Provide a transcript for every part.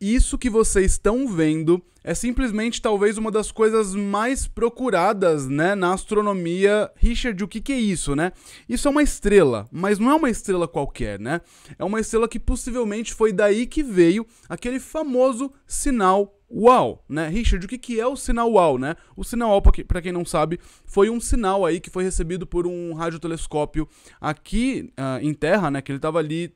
Isso que vocês estão vendo é simplesmente talvez uma das coisas mais procuradas, né, na astronomia. Richard, o que, que é isso, né? Isso é uma estrela, mas não é uma estrela qualquer, né? É uma estrela que possivelmente foi daí que veio aquele famoso sinal Uau, né? Richard, o que, que é o sinal Uau, né? O sinal Uau, para quem não sabe, foi um sinal aí que foi recebido por um radiotelescópio aqui uh, em Terra, né? Que ele estava ali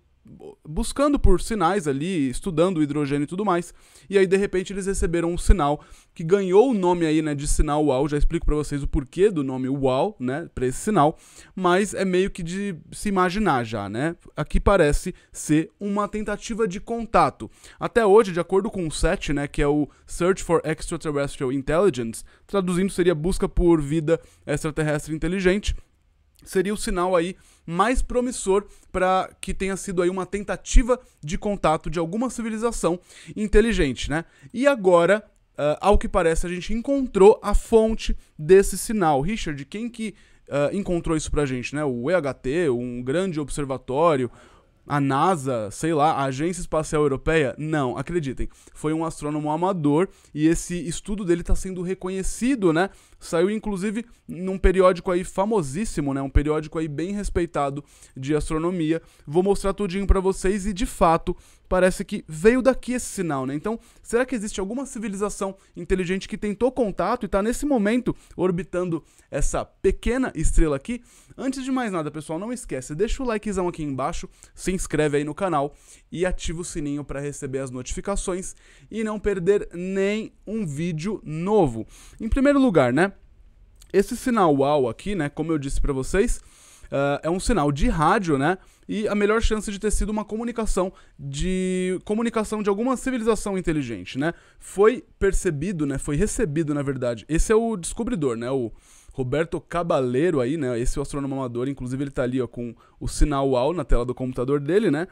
buscando por sinais ali, estudando o hidrogênio e tudo mais. E aí de repente eles receberam um sinal que ganhou o nome aí, né, de sinal UAU. Já explico para vocês o porquê do nome UAU, né, para esse sinal, mas é meio que de se imaginar já, né? Aqui parece ser uma tentativa de contato. Até hoje, de acordo com o SET, né, que é o Search for Extraterrestrial Intelligence, traduzindo seria busca por vida extraterrestre inteligente seria o sinal aí mais promissor para que tenha sido aí uma tentativa de contato de alguma civilização inteligente, né? E agora, uh, ao que parece, a gente encontrou a fonte desse sinal. Richard, quem que uh, encontrou isso pra gente, né? O EHT, um grande observatório, a NASA, sei lá, a Agência Espacial Europeia? Não, acreditem. Foi um astrônomo amador e esse estudo dele está sendo reconhecido, né, Saiu inclusive num periódico aí famosíssimo, né? Um periódico aí bem respeitado de astronomia. Vou mostrar tudinho para vocês e de fato parece que veio daqui esse sinal, né? Então, será que existe alguma civilização inteligente que tentou contato e está nesse momento orbitando essa pequena estrela aqui? Antes de mais nada, pessoal, não esquece, deixa o likezão aqui embaixo, se inscreve aí no canal e ativa o sininho para receber as notificações e não perder nem um vídeo novo. Em primeiro lugar, né? Esse sinal UAU aqui, né, como eu disse para vocês, uh, é um sinal de rádio, né? E a melhor chance de ter sido uma comunicação de comunicação de alguma civilização inteligente, né? Foi percebido, né? Foi recebido, na verdade. Esse é o descobridor, né? O Roberto Cabaleiro aí, né? Esse é o astrônomo amador, inclusive ele tá ali ó, com o sinal UAU na tela do computador dele, né?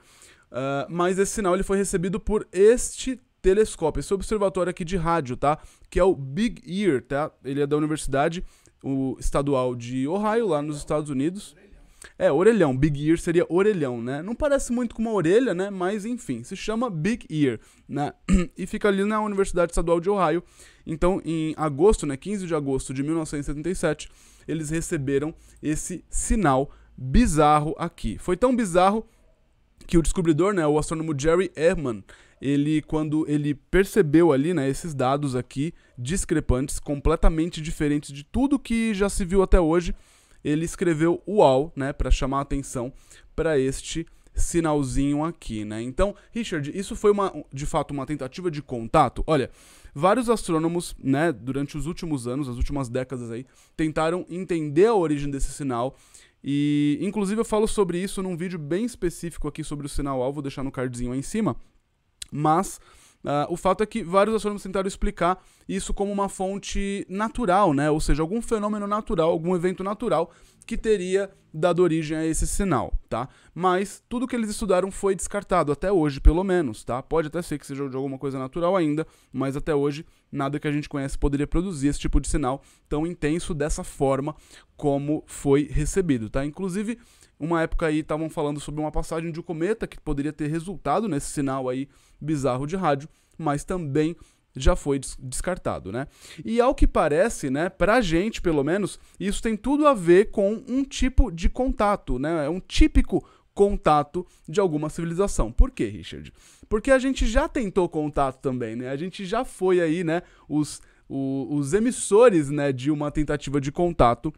Uh, mas esse sinal ele foi recebido por este telescópio, esse observatório aqui de rádio, tá? Que é o Big Ear, tá? Ele é da Universidade o estadual de Ohio, lá nos Estados Unidos. É, orelhão. Big Ear seria orelhão, né? Não parece muito com uma orelha, né? Mas enfim, se chama Big Ear, né? E fica ali na Universidade Estadual de Ohio. Então, em agosto, né? 15 de agosto de 1977, eles receberam esse sinal bizarro aqui. Foi tão bizarro que o descobridor, né, o astrônomo Jerry Ehrman, ele quando ele percebeu ali, né, esses dados aqui discrepantes, completamente diferentes de tudo que já se viu até hoje, ele escreveu UAU, né, para chamar a atenção para este sinalzinho aqui, né? Então, Richard, isso foi uma, de fato uma tentativa de contato. Olha, vários astrônomos, né, durante os últimos anos, as últimas décadas aí, tentaram entender a origem desse sinal e inclusive eu falo sobre isso num vídeo bem específico aqui sobre o sinal alvo, vou deixar no cardzinho aí em cima. Mas Uh, o fato é que vários astrônomos tentaram explicar isso como uma fonte natural, né? Ou seja, algum fenômeno natural, algum evento natural que teria dado origem a esse sinal, tá? Mas tudo que eles estudaram foi descartado, até hoje, pelo menos, tá? Pode até ser que seja de alguma coisa natural ainda, mas até hoje nada que a gente conhece poderia produzir esse tipo de sinal tão intenso dessa forma como foi recebido, tá? Inclusive, uma época aí estavam falando sobre uma passagem de um cometa que poderia ter resultado nesse sinal aí bizarro de rádio, mas também já foi des descartado, né? E ao que parece, né, pra gente pelo menos, isso tem tudo a ver com um tipo de contato, né? É um típico contato de alguma civilização. Por quê, Richard? Porque a gente já tentou contato também, né? A gente já foi aí, né, os, os emissores, né, de uma tentativa de contato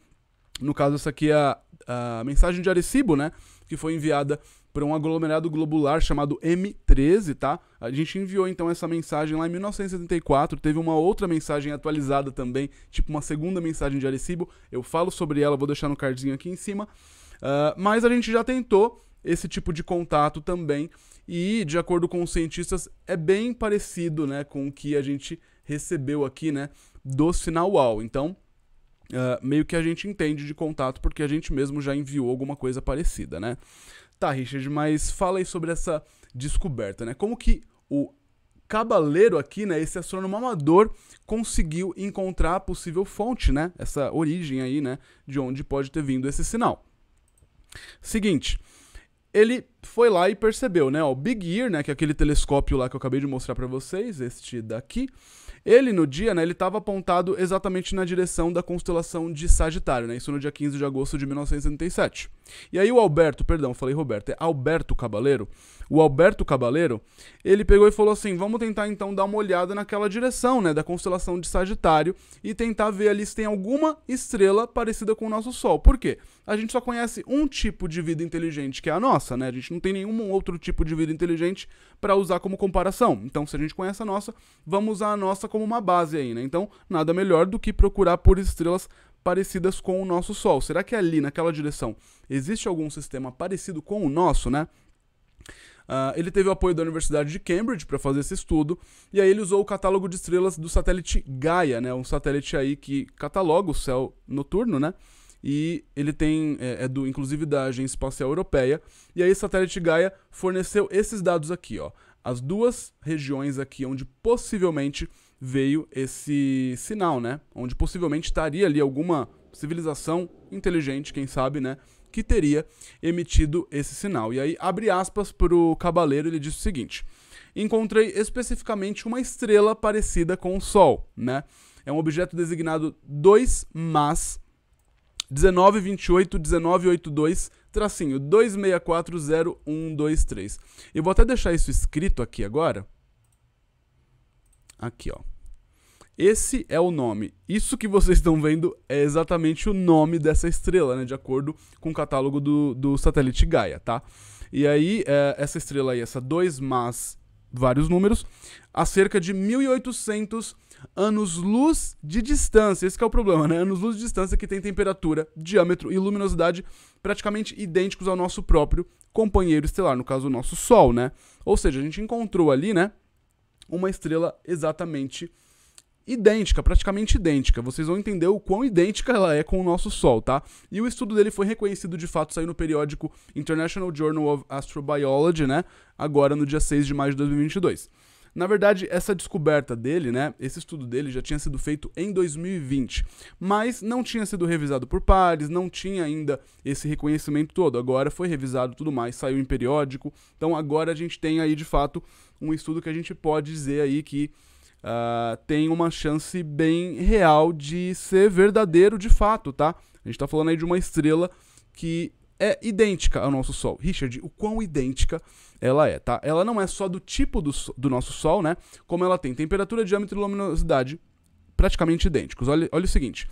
no caso, essa aqui é a, a mensagem de Arecibo, né? Que foi enviada para um aglomerado globular chamado M13, tá? A gente enviou então essa mensagem lá em 1974, teve uma outra mensagem atualizada também, tipo uma segunda mensagem de Arecibo. Eu falo sobre ela, vou deixar no cardzinho aqui em cima. Uh, mas a gente já tentou esse tipo de contato também e, de acordo com os cientistas, é bem parecido, né, com o que a gente recebeu aqui, né, do sinal UAU. Então, uh, meio que a gente entende de contato porque a gente mesmo já enviou alguma coisa parecida, né? Tá, Richard, mas fala aí sobre essa descoberta, né? Como que o cabaleiro aqui, né, esse astrônomo amador, conseguiu encontrar a possível fonte, né, essa origem aí, né, de onde pode ter vindo esse sinal. Seguinte, ele foi lá e percebeu, né, o Big Ear, né, que é aquele telescópio lá que eu acabei de mostrar para vocês, este daqui, ele, no dia, né, ele estava apontado exatamente na direção da constelação de Sagitário, né, isso no dia 15 de agosto de 1977. E aí o Alberto, perdão, falei Roberto, é Alberto Cabaleiro. O Alberto Cabaleiro, ele pegou e falou assim, vamos tentar então dar uma olhada naquela direção, né, da constelação de Sagitário e tentar ver ali se tem alguma estrela parecida com o nosso Sol. Por quê? A gente só conhece um tipo de vida inteligente, que é a nossa, né? A gente não tem nenhum outro tipo de vida inteligente para usar como comparação. Então, se a gente conhece a nossa, vamos usar a nossa como uma base aí, né? Então, nada melhor do que procurar por estrelas parecidas com o nosso Sol. Será que ali, naquela direção, existe algum sistema parecido com o nosso, né? Uh, ele teve o apoio da Universidade de Cambridge para fazer esse estudo, e aí ele usou o catálogo de estrelas do satélite Gaia, né? Um satélite aí que cataloga o céu noturno, né? E ele tem, é, é do, inclusive da Agência Espacial Europeia, e aí o satélite Gaia forneceu esses dados aqui, ó. As duas regiões aqui onde possivelmente veio esse sinal, né? Onde possivelmente estaria ali alguma civilização inteligente, quem sabe, né? Que teria emitido esse sinal. E aí, abre aspas para o cabaleiro, ele diz o seguinte: Encontrei especificamente uma estrela parecida com o Sol, né? É um objeto designado 2 MAS 1928 1982 tracinho 2640123. Eu vou até deixar isso escrito aqui agora, aqui, ó. Esse é o nome. Isso que vocês estão vendo é exatamente o nome dessa estrela, né? De acordo com o catálogo do, do satélite Gaia, tá? E aí, é, essa estrela aí, essa 2 mais vários números, a cerca de 1800 anos-luz de distância. Esse é o problema, né? Anos-luz de distância que tem temperatura, diâmetro e luminosidade praticamente idênticos ao nosso próprio companheiro estelar, no caso, o nosso Sol, né? Ou seja, a gente encontrou ali, né? uma estrela exatamente idêntica, praticamente idêntica. Vocês vão entender o quão idêntica ela é com o nosso Sol, tá? E o estudo dele foi reconhecido de fato, saiu no periódico International Journal of Astrobiology, né? Agora no dia 6 de maio de 2022. Na verdade, essa descoberta dele, né, esse estudo dele já tinha sido feito em 2020, mas não tinha sido revisado por pares, não tinha ainda esse reconhecimento todo. Agora foi revisado tudo mais, saiu em periódico. Então agora a gente tem aí de fato um estudo que a gente pode dizer aí que Uh, tem uma chance bem real de ser verdadeiro de fato, tá? A gente tá falando aí de uma estrela que é idêntica ao nosso Sol. Richard, o quão idêntica ela é, tá? Ela não é só do tipo do, do nosso Sol, né? Como ela tem temperatura, diâmetro e luminosidade praticamente idênticos. Olha, olha o seguinte: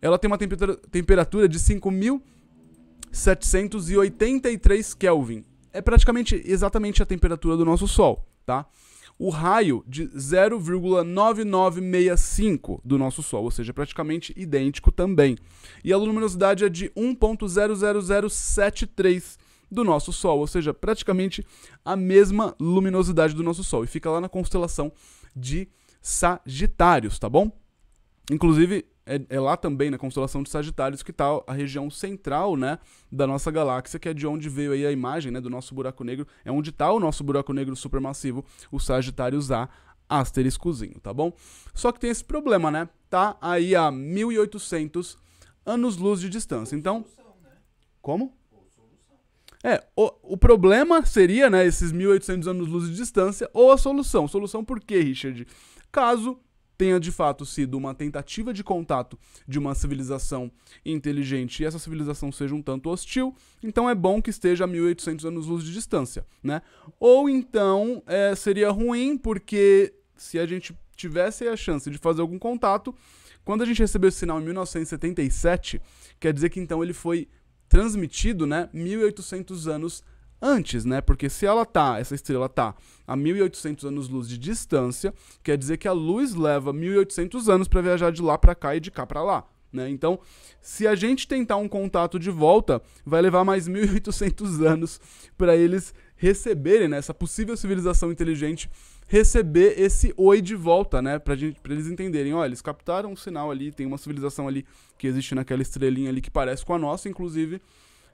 ela tem uma temperatura, temperatura de 5.783 Kelvin. É praticamente exatamente a temperatura do nosso Sol, tá? o raio de 0,9965 do nosso Sol, ou seja, praticamente idêntico também. E a luminosidade é de 1.00073 do nosso Sol, ou seja, praticamente a mesma luminosidade do nosso Sol, e fica lá na constelação de Sagitários, tá bom? Inclusive, é, é, lá também na constelação de Sagitários que está a região central, né, da nossa galáxia, que é de onde veio aí a imagem, né, do nosso buraco negro, é onde está o nosso buraco negro supermassivo, o Sagitários A asteriscozinho, tá bom? Só que tem esse problema, né? Tá aí a 1800 anos-luz de distância. Então, né? como? É, o, o problema seria, né, esses 1.800 anos-luz de distância, ou a solução. Solução por quê, Richard? Caso tenha de fato sido uma tentativa de contato de uma civilização inteligente e essa civilização seja um tanto hostil, então é bom que esteja a 1800 anos-luz de distância, né? Ou então é, seria ruim porque se a gente tivesse a chance de fazer algum contato, quando a gente recebeu esse sinal em 1977, quer dizer que então ele foi transmitido, né, 1800 anos antes, né? Porque se ela tá, essa estrela tá a 1800 anos-luz de distância, quer dizer que a luz leva 1800 anos para viajar de lá para cá e de cá para lá, né? Então, se a gente tentar um contato de volta, vai levar mais 1800 anos para eles receberem, né, essa possível civilização inteligente receber esse oi de volta, né, pra, gente, pra eles entenderem, olha, eles captaram um sinal ali, tem uma civilização ali que existe naquela estrelinha ali que parece com a nossa, inclusive,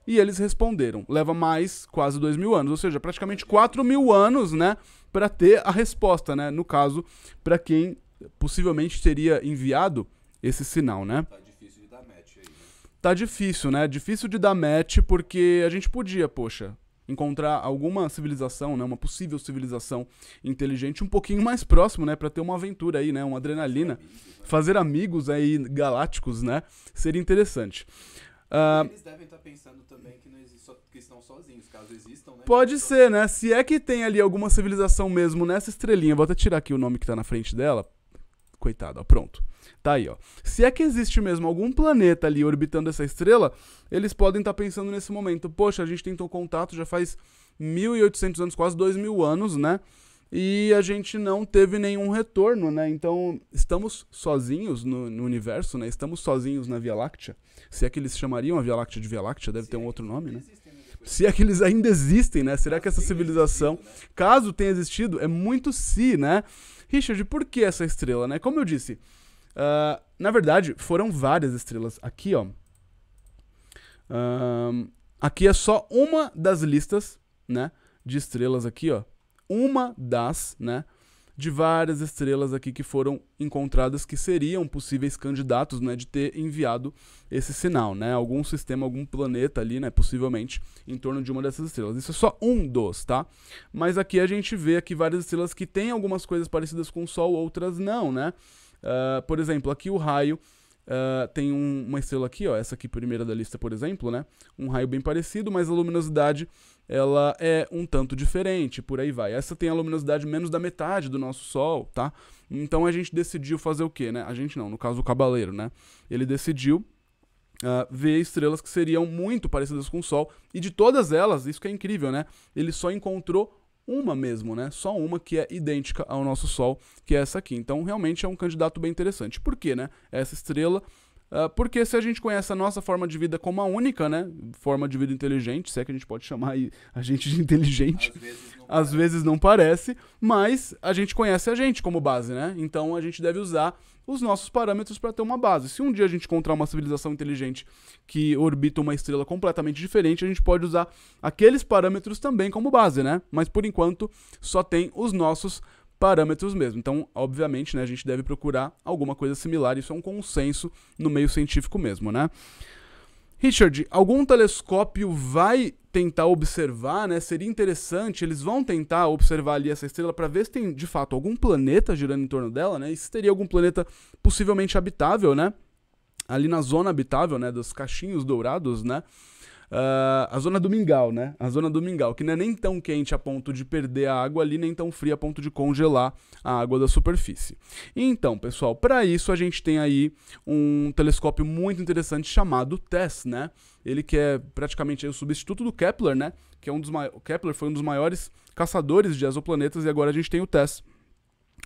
e eles responderam. Leva mais quase dois mil anos, ou seja, praticamente quatro mil anos, né, para ter a resposta, né, no caso, para quem possivelmente teria enviado esse sinal, né? Tá difícil de dar match aí, né? Tá difícil, né? Difícil de dar match porque a gente podia, poxa, encontrar alguma civilização, né, uma possível civilização inteligente um pouquinho mais próximo, né, para ter uma aventura aí, né, uma adrenalina, fazer amigos aí galácticos, né, seria interessante. Uh, eles devem estar tá pensando também que não existe só, que estão sozinhos, caso existam, né? Pode ser, né? Se é que tem ali alguma civilização mesmo nessa estrelinha, vou até tirar aqui o nome que está na frente dela. coitado, ó, pronto. Tá aí, ó. Se é que existe mesmo algum planeta ali orbitando essa estrela, eles podem estar tá pensando nesse momento: poxa, a gente tentou contato já faz 1.800 anos, quase 2.000 anos, né? E a gente não teve nenhum retorno, né? Então, estamos sozinhos no, no universo, né? Estamos sozinhos na Via Láctea. Se é que eles chamariam a Via Láctea de Via Láctea, deve Se ter um é outro nome, né? se é que eles ainda existem, né? Será que essa civilização, caso tenha existido, é muito se, si, né? Richard, por que essa estrela, né? Como eu disse, Uh, na verdade, foram várias estrelas. Aqui, ó. Uh, aqui é só uma das listas, né? De estrelas aqui, ó. Uma das, né? De várias estrelas aqui que foram encontradas que seriam possíveis candidatos, né? De ter enviado esse sinal, né? Algum sistema, algum planeta ali, né? Possivelmente em torno de uma dessas estrelas. Isso é só um dos, tá? Mas aqui a gente vê aqui várias estrelas que têm algumas coisas parecidas com o Sol, outras não, né? Ah, por exemplo, aqui o raio uh, tem um, uma estrela aqui, ó, essa aqui primeira da lista, por exemplo, né? Um raio bem parecido, mas a luminosidade ela é um tanto diferente, por aí vai. Essa tem a luminosidade menos da metade do nosso Sol, tá? Então a gente decidiu fazer o quê, né? A gente não, no caso o Cabaleiro, né? Ele decidiu uh, ver estrelas que seriam muito parecidas com o Sol, e de todas elas, isso que é incrível, né? Ele só encontrou uma mesmo, né? Só uma que é idêntica ao nosso Sol, que é essa aqui. Então, realmente é um candidato bem interessante. Por quê, né? Essa estrela ah, porque se a gente conhece a nossa forma de vida como a única, né? Forma de vida inteligente, se é que a gente pode chamar a gente de inteligente. Às vezes não, às vezes não parece, mas a gente conhece a gente como base, né? Então a gente deve usar os nossos parâmetros para ter uma base. Se um dia a gente encontrar uma civilização inteligente que orbita uma estrela completamente diferente, a gente pode usar aqueles parâmetros também como base, né? Mas por enquanto só tem os nossos parâmetros parâmetros mesmo. Então, obviamente, né, a gente deve procurar alguma coisa similar, isso é um consenso no meio científico mesmo, né? Richard, algum telescópio vai tentar observar, né? Seria interessante, eles vão tentar observar ali essa estrela para ver se tem de fato algum planeta girando em torno dela, né? E se teria algum planeta possivelmente habitável, né? Ali na zona habitável, né, dos cachinhos dourados, né? Uh, a zona do mingau, né? A zona do mingau, que não é nem tão quente a ponto de perder a água ali, nem tão fria a ponto de congelar a água da superfície. Então, pessoal, para isso a gente tem aí um telescópio muito interessante chamado TESS, né? Ele que é praticamente o substituto do Kepler, né? Que é um dos o Kepler foi um dos maiores caçadores de exoplanetas e agora a gente tem o TESS.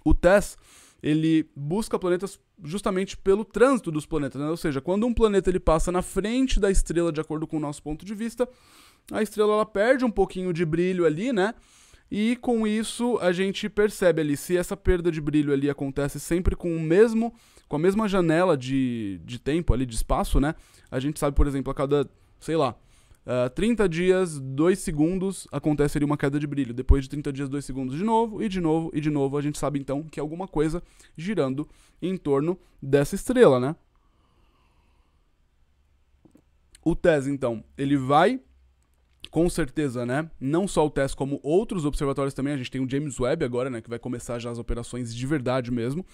O TESS ele busca planetas justamente pelo trânsito dos planetas, né? ou seja, quando um planeta ele passa na frente da estrela de acordo com o nosso ponto de vista, a estrela ela perde um pouquinho de brilho ali, né? E com isso a gente percebe ali se essa perda de brilho ali acontece sempre com o mesmo, com a mesma janela de, de tempo ali de espaço, né? A gente sabe, por exemplo, a cada, sei lá, Uh, ah, 30 dias, 2 segundos, acontece uma queda de brilho. Depois de 30 dias, 2 segundos de novo, e de novo, e de novo. A gente sabe então que é alguma coisa girando em torno dessa estrela, né? O TES, então, ele vai, com certeza, né? Não só o TES, como outros observatórios também. A gente tem o James Webb agora, né? Que vai começar já as operações de verdade mesmo.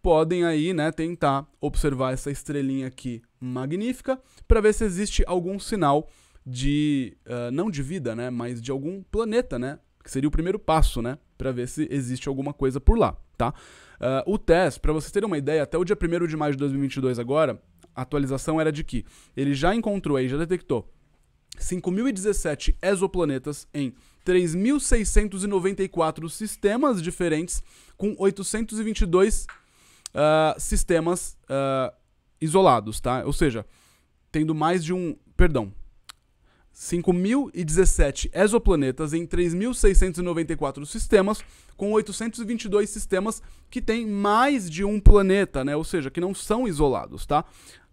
Podem aí, né, tentar observar essa estrelinha aqui magnífica para ver se existe algum sinal de uh, não de vida, né, mas de algum planeta, né, que seria o primeiro passo, né, para ver se existe alguma coisa por lá, tá? Uh, o teste para vocês terem uma ideia, até o dia 1 de maio de 2022 agora, a atualização era de que ele já encontrou aí, já detectou 5.017 exoplanetas em 3.694 sistemas diferentes, com 822 uh, ah, sistemas uh, isolados, tá? Ou seja, tendo mais de um. Perdão, 5.017 exoplanetas em 3.694 sistemas, com 822 sistemas que têm mais de um planeta, né? Ou seja, que não são isolados, tá?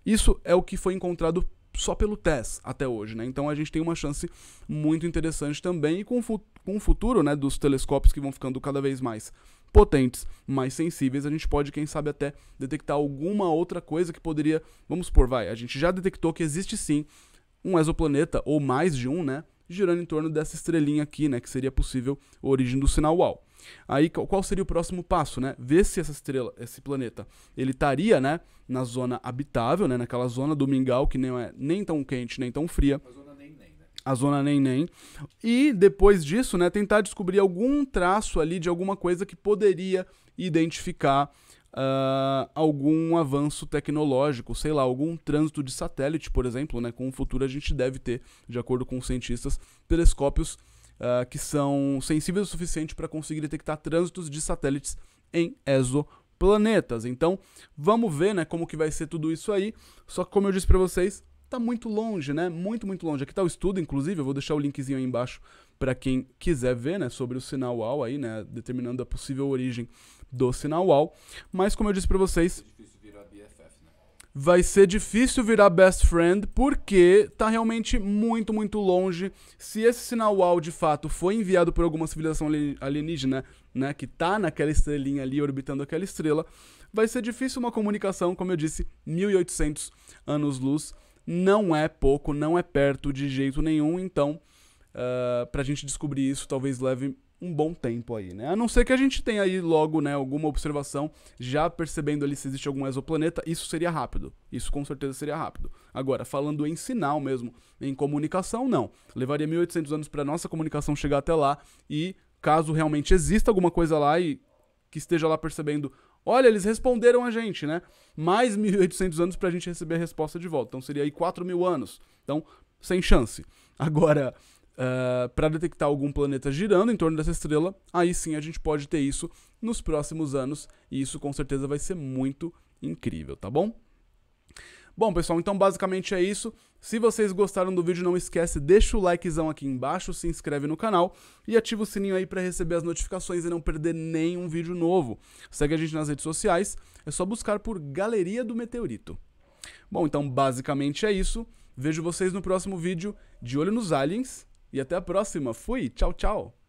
Isso é o que foi encontrado só pelo TESS até hoje, né? Então a gente tem uma chance muito interessante também e com, com o futuro, né, dos telescópios que vão ficando cada vez mais potentes, mais sensíveis, a gente pode, quem sabe, até detectar alguma outra coisa que poderia, vamos por, vai, a gente já detectou que existe sim um exoplaneta, ou mais de um, né? Girando em torno dessa estrelinha aqui, né? Que seria possível a origem do sinal UAU. Aí qual seria o próximo passo, né? Ver se essa estrela, esse planeta, ele estaria, né, na zona habitável, né, naquela zona do mingau que não é nem tão quente, nem tão fria. A zona nem nem, né? A zona nem nem. E depois disso, né, tentar descobrir algum traço ali de alguma coisa que poderia identificar uh, algum avanço tecnológico, sei lá, algum trânsito de satélite, por exemplo, né? Com o futuro a gente deve ter, de acordo com os cientistas, telescópios uh, que são sensíveis o suficiente para conseguir detectar trânsitos de satélites em exoplanetas. Então, vamos ver, né, como que vai ser tudo isso aí. Só que como eu disse para vocês, tá muito longe, né? Muito, muito longe. Aqui tá o estudo, inclusive, eu vou deixar o linkzinho aí embaixo para quem quiser ver, né, sobre o sinal UAU aí, né, determinando a possível origem do Sinal UOL. Mas como eu disse para vocês, né? vai ser difícil virar best friend porque tá realmente muito, muito longe. Se esse sinal UAU de fato foi enviado por alguma civilização alienígena, né, que tá naquela estrelinha ali orbitando aquela estrela, vai ser difícil uma comunicação, como eu disse, 1800 anos-luz. Não é pouco, não é perto de jeito nenhum, então uh, pra gente descobrir isso talvez leve um bom tempo aí, né? A não ser que a gente tenha aí logo, né, alguma observação, já percebendo ali se existe algum exoplaneta, isso seria rápido. Isso com certeza seria rápido. Agora, falando em sinal mesmo, em comunicação, não. Levaria 1800 anos para nossa comunicação chegar até lá e caso realmente exista alguma coisa lá e que esteja lá percebendo Olha, eles responderam a gente, né? Mais 1.800 anos para a gente receber a resposta de volta. Então seria aí 4 mil anos. Então, sem chance. Agora, uh, eh, para detectar algum planeta girando em torno dessa estrela, aí sim a gente pode ter isso nos próximos anos e isso com certeza vai ser muito incrível, tá bom? Bom, pessoal, então basicamente é isso. Se vocês gostaram do vídeo, não esquece, deixa o likezão aqui embaixo, se inscreve no canal e ativa o sininho aí para receber as notificações e não perder nenhum vídeo novo. Segue a gente nas redes sociais, é só buscar por Galeria do Meteorito. Bom, então basicamente é isso. Vejo vocês no próximo vídeo. De olho nos aliens e até a próxima. Fui. Tchau, tchau.